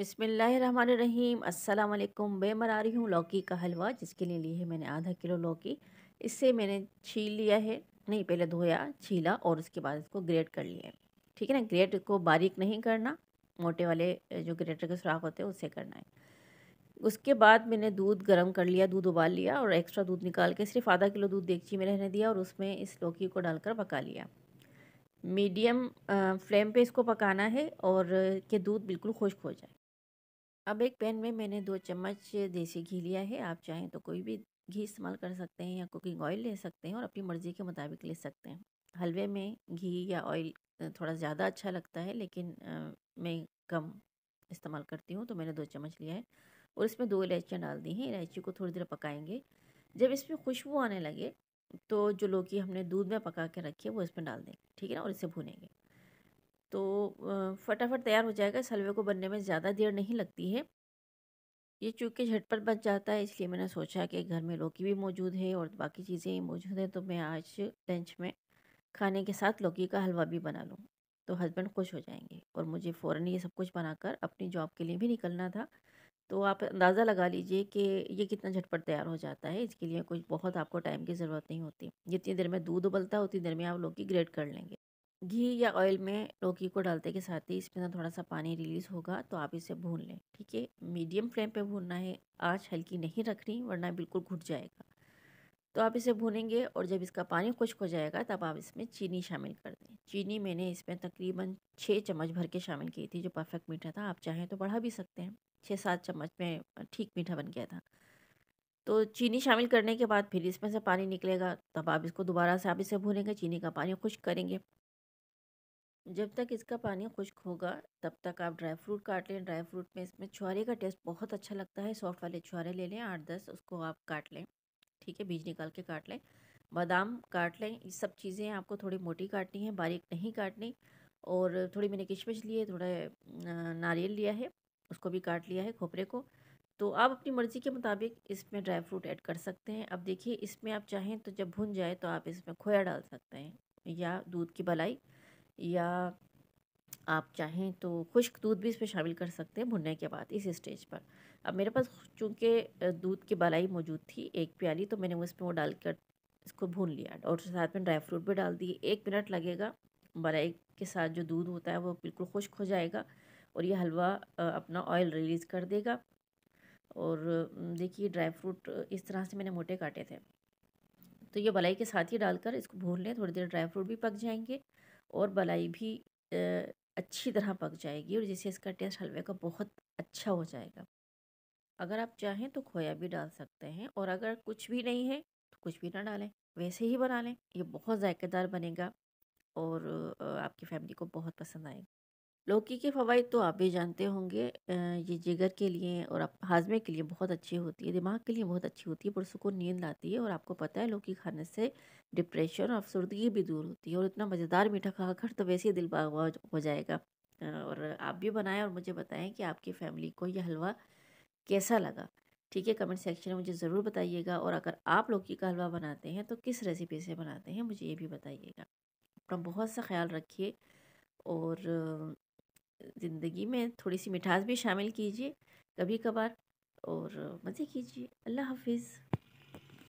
अस्सलाम वालेकुम मैं बना रही हूँ लौकी का हलवा जिसके लिए ली है मैंने आधा किलो लौकी इससे मैंने छील लिया है नहीं पहले धोया छीला और उसके बाद इसको ग्रेट कर लिया है ठीक है ना ग्रेट को बारीक नहीं करना मोटे वाले जो ग्रेटर के सुराख होते हैं उससे करना है उसके बाद मैंने दूध गर्म कर लिया दूध उबाल लिया और एक्स्ट्रा दूध निकाल के सिर्फ आधा किलो दूध देगची में रहने दिया और उसमें इस लौकी को डालकर पका लिया मीडियम फ्लेम पे इसको पकाना है और कि दूध बिल्कुल खुश्क हो जाए अब एक पैन में मैंने दो चम्मच देसी घी लिया है आप चाहें तो कोई भी घी इस्तेमाल कर सकते हैं या कुकिंग ऑयल ले सकते हैं और अपनी मर्ज़ी के मुताबिक ले सकते हैं हलवे में घी या ऑयल थोड़ा ज़्यादा अच्छा लगता है लेकिन आ, मैं कम इस्तेमाल करती हूँ तो मैंने दो चम्मच लिया है और इसमें दो इलायचियाँ डाल दी हैं इलायची को थोड़ी देर पकाएंगे जब इसमें खुशबू आने लगे तो जो लोकी हमने दूध में पका के रखी है वो इसमें डाल देंगे ठीक है ना और इसे भूनेंगे तो फटाफट तैयार हो जाएगा इस हलवे को बनने में ज़्यादा देर नहीं लगती है ये चूँकि झटपट बन जाता है इसलिए मैंने सोचा कि घर में लौकी भी मौजूद है और बाकी चीज़ें मौजूद हैं तो मैं आज लंच में खाने के साथ लौकी का हलवा भी बना लूँ तो हस्बैंड खुश हो जाएंगे और मुझे फ़ौरन ये सब कुछ बनाकर अपनी जॉब के लिए भी निकलना था तो आप अंदाज़ा लगा लीजिए कि ये कितना झटपट तैयार हो जाता है इसके लिए कुछ बहुत आपको टाइम की ज़रूरत नहीं होती जितनी देर में दूध उबलता है उतनी देर में आप लौकी ग्रेट कर लेंगे घी या ऑयल में लौकी को डालते के साथ ही इसमें ना थोड़ा सा पानी रिलीज़ होगा तो आप इसे भून लें ठीक है मीडियम फ्लेम पे भूनना है आँच हल्की नहीं रखनी वरना बिल्कुल घुट जाएगा तो आप इसे भूनेंगे और जब इसका पानी खुश्क हो जाएगा तब आप इसमें चीनी शामिल कर दें चीनी मैंने इसमें तकरीबन छः चम्मच भर के शामिल की थी जो परफेक्ट मीठा था आप चाहें तो बढ़ा भी सकते हैं छः सात चम्मच में ठीक मीठा बन गया था तो चीनी शामिल करने के बाद फिर इसमें से पानी निकलेगा तब आप इसको दोबारा से आप इसे भूनेंगे चीनी का पानी खुश्क करेंगे जब तक इसका पानी खुश्क होगा तब तक आप ड्राई फ्रूट काट लें ड्राई फ्रूट में इसमें छुआरे का टेस्ट बहुत अच्छा लगता है सॉफ्ट वाले छुआरे ले लें आठ दस उसको आप काट लें ठीक है बीज निकाल के काट लें बादाम काट लें ये सब चीज़ें आपको थोड़ी मोटी काटनी है बारीक नहीं काटनी और थोड़ी मैंने किशमिश ली है थोड़ा नारियल लिया है उसको भी काट लिया है खोपरे को तो आप अपनी मर्ज़ी के मुताबिक इसमें ड्राई फ्रूट ऐड कर सकते हैं अब देखिए इसमें आप चाहें तो जब भुन जाए तो आप इसमें खोया डाल सकते हैं या दूध की बलाई या आप चाहें तो खुश्क दूध भी इसमें शामिल कर सकते हैं भुनने के बाद इस स्टेज पर अब मेरे पास चूँकि दूध की बलाई मौजूद थी एक प्याली तो मैंने उसमें वो डालकर इसको भून लिया और साथ में ड्राई फ्रूट भी डाल दिए एक मिनट लगेगा बलाई के साथ जो दूध होता है वो बिल्कुल खुश्क हो जाएगा और ये हलवा अपना ऑयल रिलीज़ कर देगा और देखिए ड्राई फ्रूट इस तरह से मैंने मोटे काटे थे तो ये बलाई के साथ ही डालकर इसको भून लें थोड़ी देर ड्राई फ्रूट भी पक जाएंगे और मलाई भी अच्छी तरह पक जाएगी और जिससे इसका टेस्ट हलवे का बहुत अच्छा हो जाएगा अगर आप चाहें तो खोया भी डाल सकते हैं और अगर कुछ भी नहीं है तो कुछ भी ना डालें वैसे ही बना लें ये बहुत ज़ायकेदार बनेगा और आपकी फैमिली को बहुत पसंद आएगा लौकी के फ़वाद तो आप भी जानते होंगे ये जिगर के लिए और आप हाजमे के लिए बहुत अच्छी होती है दिमाग के लिए बहुत अच्छी होती है पुरसकून नींद आती है और आपको पता है लौकी खाने से डिप्रेशन और अफसरदगी भी दूर होती है और इतना मज़ेदार मीठा खा कर तो वैसे ही दिल बागवा हो जाएगा और आप भी बनाएं और मुझे बताएं कि आपकी फ़ैमिली को यह हलवा कैसा लगा ठीक है कमेंट सेक्शन में मुझे ज़रूर बताइएगा और अगर आप लौकी का हलवा बनाते हैं तो किस रेसिपी से बनाते हैं मुझे ये भी बताइएगा अपना बहुत सा ख्याल रखिए और ज़िंदगी में थोड़ी सी मिठास भी शामिल कीजिए कभी कभार और मज़े कीजिए अल्लाह हाफिज़